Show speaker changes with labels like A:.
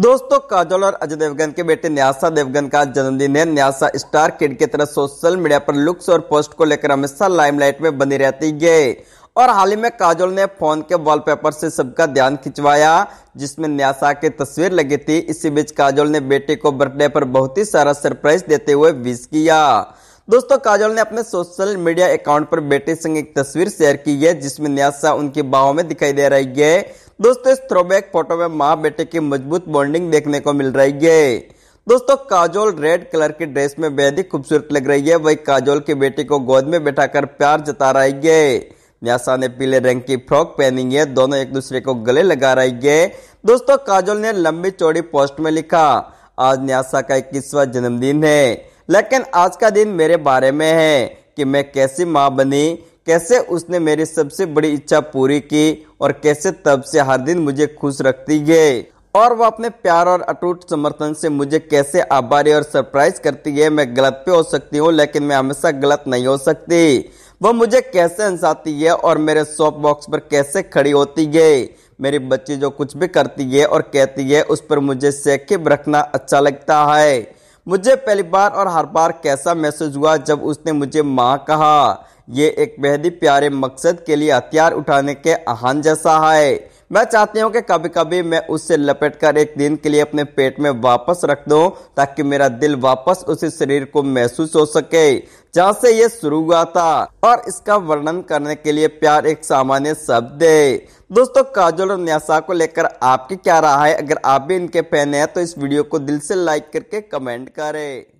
A: दोस्तों काजल और अजय देवगन के बेटे न्यासा देवगन का जन्मदिन है न्यासा स्टार किड की तरह सोशल मीडिया पर लुक्स और पोस्ट को लेकर हमेशा लाइमलाइट में बनी रहती है और हाल ही में काजल ने फोन के वॉलपेपर से सबका ध्यान खिंचवाया जिसमें न्यासा की तस्वीर लगी थी इसी बीच काजल ने बेटे को बर्थडे पर बहुत ही सारा सरप्राइज देते हुए विश किया दोस्तों काजल ने अपने सोशल मीडिया अकाउंट पर बेटे संग एक तस्वीर शेयर की है जिसमें न्यासा उनकी बाहों में दिखाई दे रही है दोस्तों इस थ्रोबैक फोटो में माँ बेटे की मजबूत बॉन्डिंग देखने को मिल रही है दोस्तों काजोल रेड कलर की ड्रेस में बेहद ही खूबसूरत लग रही है वही काजोल की बेटी को गोद में बैठाकर प्यार जता रही है न्यासा ने पीले रंग की फ्रॉक पहनी है दोनों एक दूसरे को गले लगा रही है दोस्तों काजोल ने लंबी चौड़ी पोस्ट में लिखा आज न्यासा का इक्कीसवा जन्मदिन है लेकिन आज का दिन मेरे बारे में है कि मैं कैसी माँ बनी कैसे उसने मेरी सबसे बड़ी इच्छा पूरी की और कैसे तब से हर दिन मुझे खुश रखती है और वो अपने प्यार और अटूट समर्थन से मुझे कैसे आभारी और सरप्राइज करती है मैं गलत भी हो सकती हूँ लेकिन मैं हमेशा गलत नहीं हो सकती वह मुझे कैसे हंसाती है और मेरे सॉफ्ट बॉक्स पर कैसे खड़ी होती है मेरी बच्ची जो कुछ भी करती है और कहती है उस पर मुझे सेकिब रखना अच्छा लगता है मुझे पहली बार और हर बार कैसा महसूस हुआ जब उसने मुझे माँ कहा यह एक बेहद प्यारे मकसद के लिए हथियार उठाने के आहान जैसा है मैं चाहती हूँ कि कभी कभी मैं उसे लपेट कर एक दिन के लिए अपने पेट में वापस रख दूँ ताकि मेरा दिल वापस उसी शरीर को महसूस हो सके जहाँ से ये शुरू हुआ था और इसका वर्णन करने के लिए प्यार एक सामान्य शब्द है दोस्तों काजोल और न्यासा को लेकर आपकी क्या राय है अगर आप भी इनके फैन हैं तो इस वीडियो को दिल से लाइक करके कमेंट करें